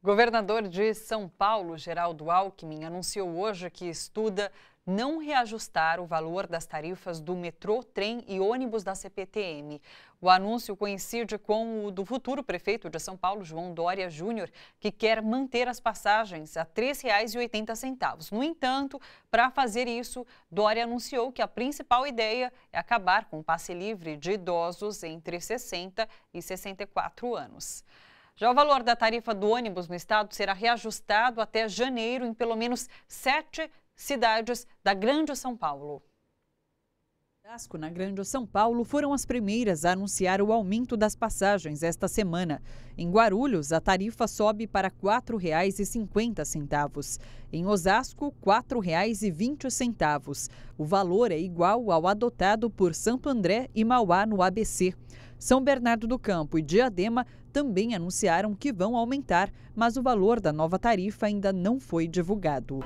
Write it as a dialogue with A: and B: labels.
A: Governador de São Paulo, Geraldo Alckmin, anunciou hoje que estuda não reajustar o valor das tarifas do metrô, trem e ônibus da CPTM. O anúncio coincide com o do futuro prefeito de São Paulo, João Dória Júnior, que quer manter as passagens a R$ 3,80. No entanto, para fazer isso, Dória anunciou que a principal ideia é acabar com o passe livre de idosos entre 60 e 64 anos. Já o valor da tarifa do ônibus no estado será reajustado até janeiro em pelo menos sete cidades da Grande São Paulo. Asco, na Grande São Paulo, foram as primeiras a anunciar o aumento das passagens esta semana. Em Guarulhos, a tarifa sobe para R$ 4,50. Em Osasco, R$ 4,20. O valor é igual ao adotado por Santo André e Mauá no ABC. São Bernardo do Campo e Diadema também anunciaram que vão aumentar, mas o valor da nova tarifa ainda não foi divulgado.